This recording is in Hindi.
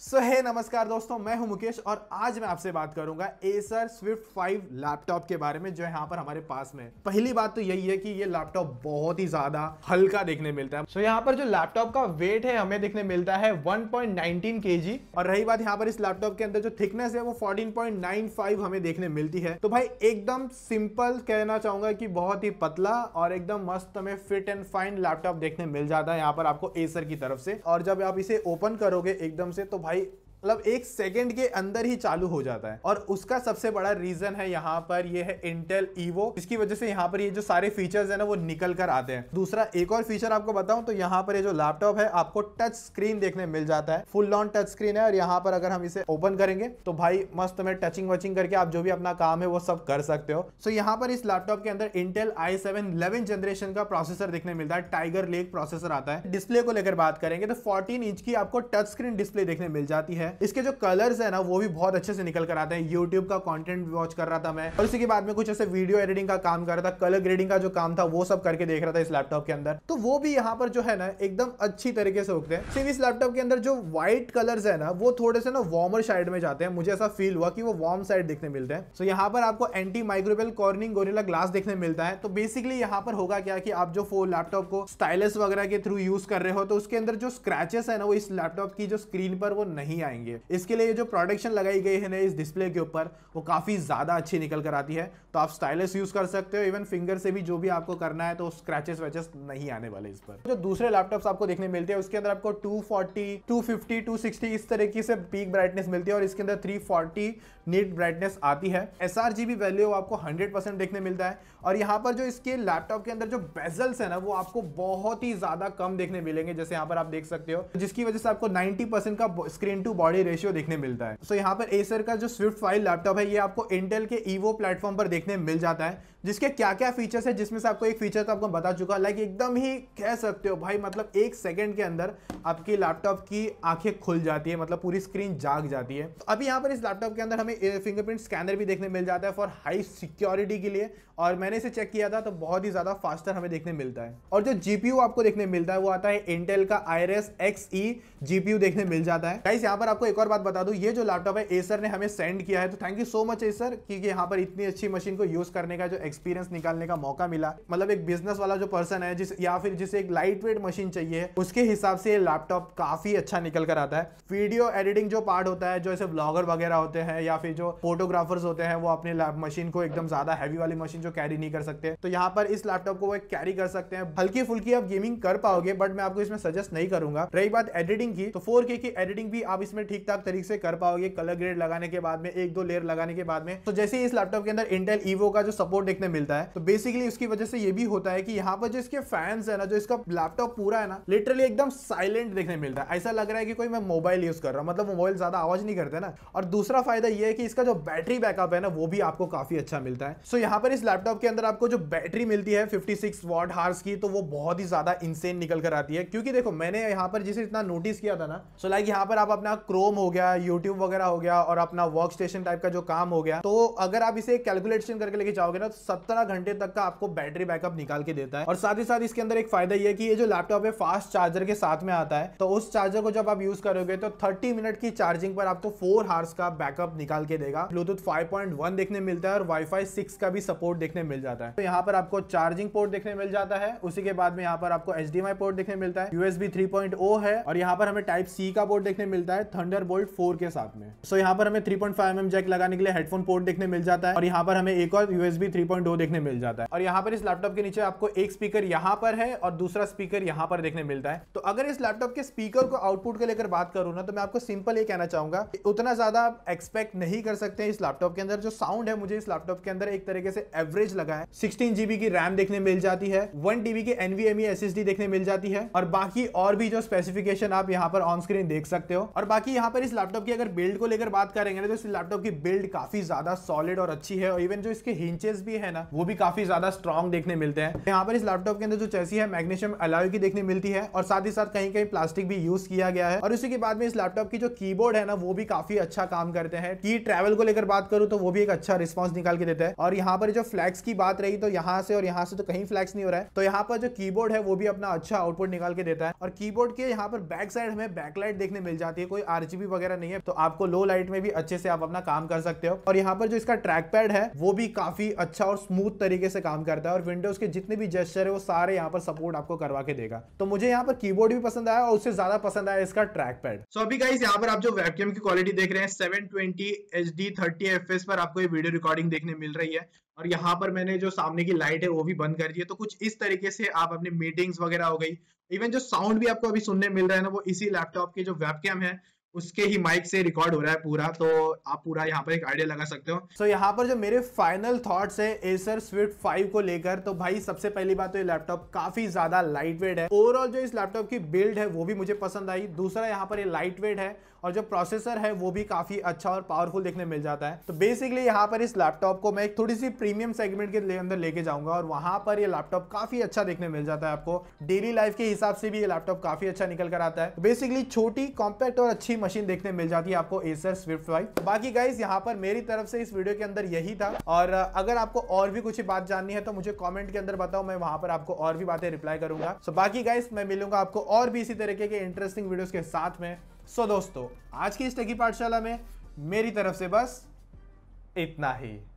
सो so, हे hey, नमस्कार दोस्तों मैं हूं मुकेश और आज मैं आपसे बात करूंगा एसर स्विफ्ट 5 लैपटॉप के बारे में जो यहाँ पर हमारे पास में पहली बात तो यही है कि ये लैपटॉप बहुत ही ज्यादा हल्का देखने मिलता है सो so, यहाँ पर जो लैपटॉप का वेट है हमें देखने मिलता है 1.19 पॉइंट और रही बात यहाँ पर इस लैपटॉप के अंदर जो थिकनेस है वो फोर्टीन हमें देखने मिलती है तो भाई एकदम सिंपल कहना चाहूंगा कि बहुत ही पतला और एकदम मस्त हमें फिट एंड फाइन लैपटॉप देखने मिल जाता है यहाँ पर आपको एसर की तरफ से और जब आप इसे ओपन करोगे एकदम से तो Aí मतलब एक सेकेंड के अंदर ही चालू हो जाता है और उसका सबसे बड़ा रीजन है यहाँ पर ये है इंटेल ईवो इसकी वजह से यहाँ पर ये जो सारे फीचर्स है ना वो निकल कर आते हैं दूसरा एक और फीचर आपको बताऊं तो यहाँ पर ये जो लैपटॉप है आपको टच स्क्रीन देखने मिल जाता है फुल ऑन टच स्क्रीन है और यहाँ पर अगर हम इसे ओपन करेंगे तो भाई मस्त में टचिंग वचिंग करके आप जो भी अपना काम है वो सब कर सकते हो सो यहाँ पर इस लैपटॉप के अंदर Intel i seven eleven generation का प्रोसेसर देखने मिलता है टाइगर लेक प्रोसेसर आता है डिस्प्ले को लेकर बात करेंगे तो फोर्टीन इंच की आपको टच स्क्रीन डिस्प्ले देखने मिल जाती है है इसके जो कलर्स है ना वो भी बहुत अच्छे से निकल कर आते हैं यूट्यूब का कॉन्टेंट वॉच कर रहा था मैं और इसी के बाद में कुछ ऐसे वीडियो एडिटिंग का काम कर रहा था कलर ग्रेडिंग का जो काम था वो सब करके देख रहा था इस लैपटॉप के अंदर तो वो भी यहाँ पर जो है ना एकदम अच्छी तरीके से उगते हैं सिर्फ इस लैपटॉप के अंदर जो व्हाइट कलर है ना वो थोड़े से ना वार्मर साइड में जाते हैं मुझे ऐसा फील हुआ कि वो वार्म साइड देखने मिलते हैं तो यहाँ पर आपको anti microbial Corning Gorilla glass देखने मिलता है तो बेसिकली यहाँ पर होगा क्या कि आप जो फोन लैपटॉप को स्टाइलस वगैरह के थ्रू यूज कर रहे हो तो उसके अंदर जो स्क्रैचेस है ना वो इस लैपटॉप की जो स्क्रीन पर वो नहीं आएंगे जाएंगे इसके लिए जो प्रोटेक्शन लगाई गई है ना इस डिस्प्ले के ऊपर वो काफ़ी ज़्यादा अच्छी निकल कर आती है तो आप स्टाइलस यूज़ कर सकते हो इवन फिंगर से भी जो भी आपको करना है तो स्क्रेचेस वैचेस नहीं आने वाले इस पर जो दूसरे लैपटॉप आपको देखने मिलते हैं उसके अंदर आपको टू फोर्टी 260 इस तरीके से पीक ब्राइटनेस मिलती है और इसके अंदर थ्री नीट ब्राइटनेस आती है एस वैल्यू आपको हंड्रेड देखने मिलता है और यहाँ पर जो इसके लैपटॉप के अंदर जो बेजल्स है ना वो आपको बहुत ही ज़्यादा कम देखने मिलेंगे जैसे यहाँ पर आप देख सकते हो जिसकी वजह से आपको नाइन्टी का screen to body body ratio देखने मिलता है सो so, यहाँ पर एसर का जो स्विफ्ट फाइल लैपटॉप है ये आपको इंटेल के ईवो प्लेटफॉर्म पर देखने मिल जाता है जिसके क्या क्या फीचर्स है जिसमें से आपको एक फीचर तो आपको बता चुका लाइक एकदम ही कह सकते हो भाई मतलब एक सेकेंड के अंदर आपकी लैपटॉप की आंखें खुल जाती है मतलब पूरी स्क्रीन जाग जाती है तो अभी यहाँ पर इस लैपटॉप के अंदर हमें फिंगरप्रिंट स्कैनर भी देखने मिल जाता है फॉर हाई सिक्योरिटी के लिए और मैंने इसे चेक किया था तो बहुत ही ज़्यादा फास्टर हमें देखने मिलता है और जो जीपीयू आपको देखने मिलता है वो आता है इंटेल का आई एस एक्स ई देखने मिल जाता है गाइस यहाँ पर आप आपको एक और बात बता दूं ये जो लैपटॉप है एसर ने हमें सेंड किया है तो thank you so much Acer क्योंकि यहाँ पर इतनी अच्छी मशीन को यूज करने का जो एक्सपीरियंस निकालने का मौका मिला मतलब एक बिजनेस वाला जो पर्सन है जिस या फिर जिसे एक लाइट वेट मशीन चाहिए उसके हिसाब से ये लैपटॉप काफी अच्छा निकल कर आता है वीडियो एडिटिंग जो पार्ट होता है जो ऐसे ब्लॉगर वगैरह होते हैं या फिर जो फोटोग्राफर्स होते हैं वो अपने मशीन को एकदम ज्यादा हैवी वाली मशीन जो कैरी नहीं कर सकते तो यहाँ पर इस लैपटॉप को वो कैरी कर सकते हैं हल्की फुल्की आप गेमिंग कर पाओगे बट मैं आपको इसमें सजेस्ट नहीं करूंगा रही बात एडिटिंग की तो फोर की एडिटिंग भी आप इसमें ठीक ठाक तरीके से कर पाओगे कलर ग्रेड लगाने के बाद में एक दो लेयर लगाने के बाद में तो जैसे इस लैपटॉप के अंदर इंटेल ईवो का जो सपोर्ट देखने मिलता है तो बेसिकली उसकी वजह से ये भी होता है कि यहाँ पर जो इसके फैंस है ना जो इसका लैपटॉप पूरा है ना लिटरली एकदम साइलेंट देखने मिलता है ऐसा लग रहा है कि कोई मैं मोबाइल यूज कर रहा हूँ मतलब मोबाइल ज्यादा आवाज नहीं करते ना और दूसरा फायदा यह है कि इसका जो बैटरी बैकअप है ना वो भी आपको काफी अच्छा मिलता है सो यहाँ पर इस लैपटॉप के अंदर आपको जो बैटरी मिलती है फिफ्टी सिक्स वॉट हार्स की तो वो बहुत ही ज्यादा इंसेन निकल कर आती है क्योंकि देखो मैंने यहाँ पर जिसे इतना नोटिस किया था ना सो लाइक यहाँ पर आप अपना क्रोम क्रोम हो गया यूट्यूब वगैरह हो गया और अपना वर्क स्टेशन टाइप का जो काम हो गया तो अगर आप इसे कैलकुलेशन करके लेके जाओगे ना तो सत्रह घंटे तक का आपको बैटरी बैकअप निकाल के देता है और साथ ही साथ इसके अंदर एक फायदा यह कि ये जो लैपटॉप है फास्ट चार्जर के साथ में आता है तो उस चार्जर को जब आप यूज करोगे तो थर्टी मिनट की चार्जिंग पर आपको फोर हार्स का बैकअप निकाल के देगा ब्लूटूथ फाइव देखने मिलता है और वाईफाई सिक्स का भी सपोर्ट देखने मिल जाता है तो यहाँ पर आपको चार्जिंग पोर्ट देखने मिल जाता है उसी के बाद में यहाँ पर आपको एच पोर्ट देखने मिलता है यूएसबी थ्री oh है और यहाँ पर हमें टाइप सी का पोर्ट देखने मिलता है थंड थंडरबोल्ट बोल्ट फोर के साथ में सो so, यहाँ पर हमें 3.5 पॉइंट mm जैक लगाने के लिए हेडफोन पोर्ट देखने मिल जाता है और यहाँ पर हमें एक और यूएसबी 3.2 देखने मिल जाता है और यहाँ पर इस लैपटॉप के नीचे आपको एक स्पीकर यहाँ पर है और दूसरा स्पीकर यहाँ पर देखने मिलता है तो अगर इस लैपटॉप के स्पीकर को आउटपुट को लेकर बात करूँ ना तो मैं आपको सिंपल ये कहना चाहूंगा उतना ज्यादा आप एक्सपेक्ट नहीं कर सकते इस लैपटॉप के अंदर जो साउंड है मुझे इस लैपटॉप के अंदर एक तरीके से एवरेज लगा है सिक्सटीन जीबी की रैम देखने मिल जाती है वन टीबी की एनवीएमई एसएसडी देखने मिल जाती है और बाकी और भी जो स्पेसिफिकेशन आप यहाँ पर ऑन स्क्रीन देख सकते हो और बाकी बाकी यहाँ पर इस लैपटॉप की अगर बिल्ड को लेकर बात करेंगे ना तो इस लैपटॉप की बिल्ड काफी ज्यादा सॉलिड और अच्छी है और इवन जो इसके हिंचेस भी है ना वो भी काफी ज्यादा स्ट्रॉन्ग देखने मिलते हैं यहाँ पर इस लैपटॉप के अंदर जो चैसी है मैग्नेशियम अलॉय की देखने मिलती है और साथ ही साथ कहीं कहीं प्लास्टिक भी यूज किया गया है और उसी के बाद में इस लैपटॉप की जो की है ना वो भी काफी अच्छा काम करते हैं की ट्रेवल को लेकर बात करूँ तो वो भी एक अच्छा रिस्पॉन्स निकाल के देते हैं और यहाँ पर जो फ्लैक्स की बात रही तो यहाँ से और यहाँ से तो कहीं फ्लैक्स नहीं हो रहा है तो यहाँ पर जो की है वो भी अपना अच्छा आउटपुट निकाल के देता है और की के यहाँ पर बैक साइड हमें बैकलाइट देखने मिल जाती है कोई आरजीबी वगैरह नहीं है तो आपको लो लाइट में भी अच्छे से आप अपना काम कर सकते हो और यहाँ पर जो इसका ट्रैक पैड है वो भी काफी अच्छा और स्मूथ तरीके से काम करता है और विंडोज के जितने भी जेस्टर है वो सारे यहाँ पर सपोर्ट आपको करवा के देगा तो मुझे यहाँ पर कीबोर्ड भी पसंद आया और उससे ज्यादा पसंद आया इसका ट्रैक पैड सो अभी गाइस यहाँ पर आप जो वैक्यूम की क्वालिटी देख रहे हैं seven twenty H D thirty F S पर आपको ये वीडियो रिकॉर्डिंग देखने मिल रही है और यहाँ पर मैंने जो सामने की लाइट है वो भी बंद कर दी है तो कुछ इस तरीके से आप अपनी मीटिंग्स वगैरह हो गई इवन जो साउंड भी आपको अभी सुनने मिल रहा है ना वो इसी लैपटॉप के जो वेबकैम है उसके ही माइक से रिकॉर्ड हो रहा है पूरा तो आप पूरा यहाँ पर एक आइडिया लगा सकते हो सो so, यहाँ पर जो मेरे फाइनल थॉट्स है एसर स्विफ्ट 5 को लेकर तो भाई सबसे पहली बात तो ये लैपटॉप काफी ज्यादा लाइट वेट है ओवरऑल जो इस लैपटॉप की बिल्ड है वो भी मुझे पसंद आई दूसरा यहाँ पर ये लाइट वेट है और जो प्रोसेसर है वो भी काफी अच्छा और पावरफुल देखने मिल जाता है तो बेसिकली यहाँ पर इस लैपटॉप को मैं एक थोड़ी सी प्रीमियम सेगमेंट के अंदर लेके जाऊंगा और वहां पर ये लैपटॉप काफी अच्छा देखने मिल जाता है आपको डेली लाइफ के हिसाब से भी ये लैपटॉप काफी अच्छा निकल कर आता है बेसिकली तो छोटी कॉम्पैक्ट और अच्छी वॉशिंग मशीन देखने मिल जाती है आपको एसर स्विफ्ट वाइफ बाकी गाइज यहाँ पर मेरी तरफ से इस वीडियो के अंदर यही था और अगर आपको और भी कुछ बात जाननी है तो मुझे कॉमेंट के अंदर बताओ मैं वहां पर आपको और भी बातें रिप्लाई करूंगा सो बाकी गाइज मैं मिलूंगा आपको और भी इसी तरीके के इंटरेस्टिंग वीडियो के साथ में सो दोस्तों आज की इस टकी पाठशाला में मेरी तरफ से बस इतना ही